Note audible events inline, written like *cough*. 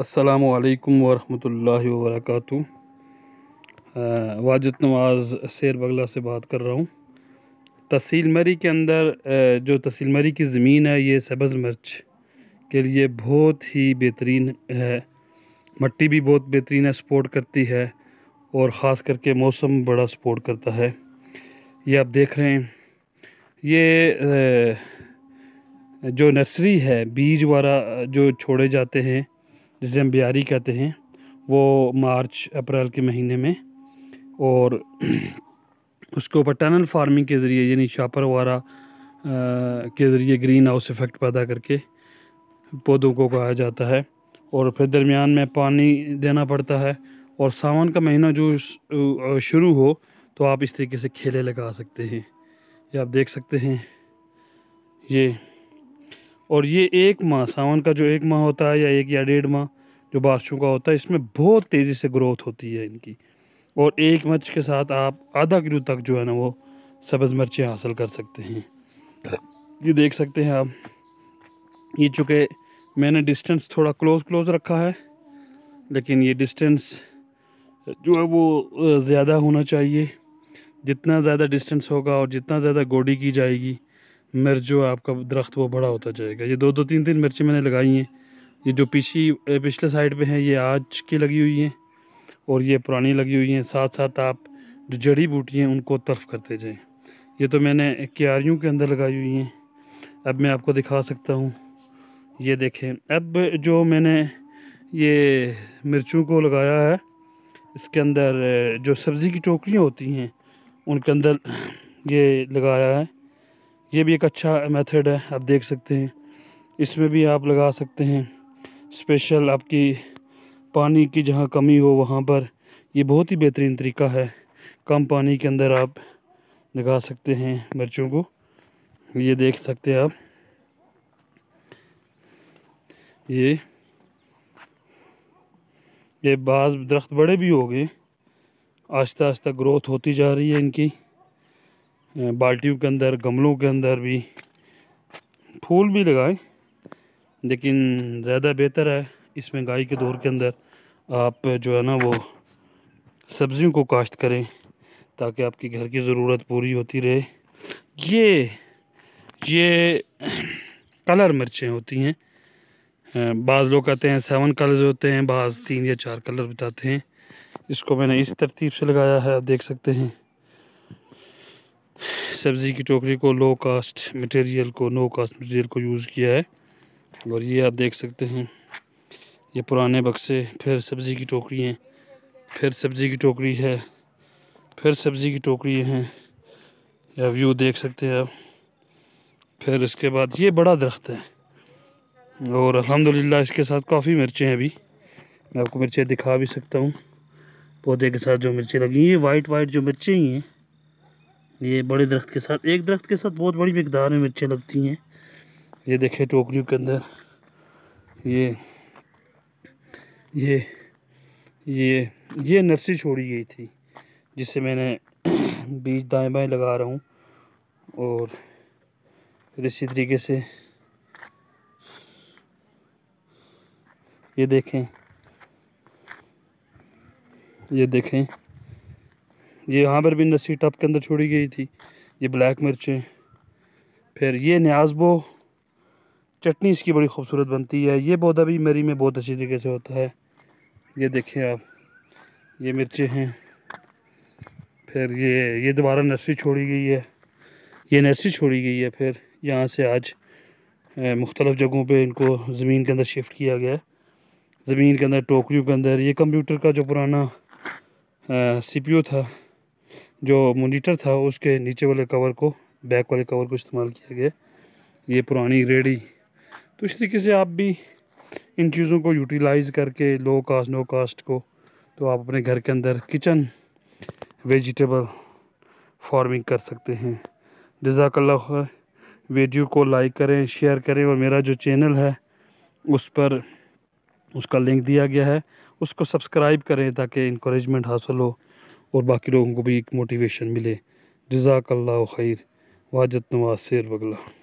असलकम वरहमल वर्क वाजिद नवाज़ शेर बगला से बात कर रहा हूँ तहसील मरी के अंदर uh, जो तहसील मरी की ज़मीन है ये सब्ज़ मिर्च के लिए बहुत ही बेहतरीन है मट्टी भी बहुत बेहतरीन है सपोर्ट करती है और ख़ास करके मौसम बड़ा सपोर्ट करता है ये आप देख रहे हैं ये uh, जो नर्सरी है बीज वाला जो छोड़े जाते हैं जिसे हम बिहारी कहते हैं वो मार्च अप्रैल के महीने में और *clears throat* उसके ऊपर टनल फार्मिंग के ज़रिए यानी छापर वारा के ज़रिए ग्रीन हाउस इफ़ेक्ट पैदा करके पौधों को उगाया जाता है और फिर दरमियान में पानी देना पड़ता है और सावन का महीना जो शुरू हो तो आप इस तरीके से खेले लगा सकते हैं ये आप देख सकते हैं ये और ये एक माह सावन का जो एक माह होता है या एक या डेढ़ माह जो बादशों का होता है इसमें बहुत तेज़ी से ग्रोथ होती है इनकी और एक मिर्च के साथ आप आधा किलो तक जो है ना वो सब्ज़ मिर्चें हासिल कर सकते हैं ये देख सकते हैं आप ये चूँकि मैंने डिस्टेंस थोड़ा क्लोज क्लोज रखा है लेकिन ये डिस्टेंस जो है वो ज़्यादा होना चाहिए जितना ज़्यादा डिस्टेंस होगा और जितना ज़्यादा गोडी की जाएगी मिर्च जो आपका दरख्त वो बड़ा होता जाएगा ये दो दो तीन तीन मिर्ची मैंने लगाई हैं ये जो पीछी पिछले साइड पे हैं ये आज की लगी हुई हैं और ये पुरानी लगी हुई हैं साथ साथ आप जो जड़ी बूटी हैं उनको तरफ करते जाएं ये तो मैंने क्यारियों के अंदर लगाई हुई हैं अब मैं आपको दिखा सकता हूँ ये देखें अब जो मैंने ये मिर्चों को लगाया है इसके अंदर जो सब्ज़ी की टोकरियाँ होती हैं उनके अंदर *clears throat* ये लगाया है ये भी एक अच्छा मेथड है आप देख सकते हैं इसमें भी आप लगा सकते हैं स्पेशल आपकी पानी की जहाँ कमी हो वहाँ पर ये बहुत ही बेहतरीन तरीका है कम पानी के अंदर आप लगा सकते हैं मिर्चों को ये देख सकते हैं आप ये ये बाज़ दरख्त बड़े भी हो गए आस्ता आस्ता ग्रोथ होती जा रही है इनकी बाल्टियों के अंदर गमलों के अंदर भी फूल भी लगाएं लेकिन ज़्यादा बेहतर है इसमें गाय के दौर के अंदर आप जो है ना वो सब्जियों को काश्त करें ताकि आपकी घर की ज़रूरत पूरी होती रहे ये ये कलर मिर्चें होती हैं बाज़ लोग कहते हैं सेवन कलर्स होते हैं बाज़ तीन या चार कलर बताते हैं इसको मैंने इस तरतीब से लगाया है आप देख सकते हैं सब्ज़ी की टोकरी को लो कास्ट मटेरियल को नो कास्ट मटेरियल को यूज़ किया है और ये आप देख सकते हैं ये पुराने बक्से फिर सब्ज़ी की टोकरी हैं फिर सब्ज़ी की टोकरी है फिर सब्ज़ी की टोकरी हैं या व्यू देख सकते हैं आप फिर इसके बाद ये बड़ा दरख्त है और अल्हम्दुलिल्लाह इसके साथ काफ़ी मिर्चें हैं अभी मैं आपको मिर्चें दिखा भी सकता हूँ पौधे के साथ जो मिर्चें लगी ये वाइट वाइट जो मिर्चें ही हैं ये बड़े दरख्त के साथ एक दरख्त के साथ बहुत बड़ी मकदार में मिर्चें लगती हैं ये देखे टोकरियों के अंदर ये ये ये ये नर्सरी छोड़ी गई थी जिससे मैंने *clears throat* बीज दाएँ बाएँ लगा रहा हूँ और फिर इसी तरीके से ये देखें ये देखें ये यहाँ पर भी नर्सरी टप के अंदर छोड़ी गई थी ये ब्लैक मिर्चें फिर ये न्याजबो चटनी इसकी बड़ी खूबसूरत बनती है ये पौधा भी मेरी में बहुत अच्छी तरीके से होता है ये देखें आप ये मिर्चें हैं फिर ये ये दोबारा नर्सरी छोड़ी गई है ये नर्सरी छोड़ी गई है फिर यहाँ से आज मुख्तलिफ़ जगहों पे इनको ज़मीन के अंदर शिफ्ट किया गया है ज़मीन के अंदर टोकरियों के अंदर ये कंप्यूटर का जो पुराना सीपीयू था जो मोनीटर था उसके नीचे वाले कवर को बैक वाले कवर को इस्तेमाल किया गया ये पुरानी रेडी तो इस तरीके से आप भी इन चीज़ों को यूटिलाइज़ करके लो कास्ट नो कास्ट को तो आप अपने घर के अंदर किचन वेजिटेबल फार्मिंग कर सकते हैं जजाकल्ला खैर वीडियो को लाइक करें शेयर करें और मेरा जो चैनल है उस पर उसका लिंक दिया गया है उसको सब्सक्राइब करें ताकि इंक्रेजमेंट हासिल हो और बाकी लोगों को भी एक मोटिवेशन मिले जजाकल्ला खैर वाजत नवाज शेर बगला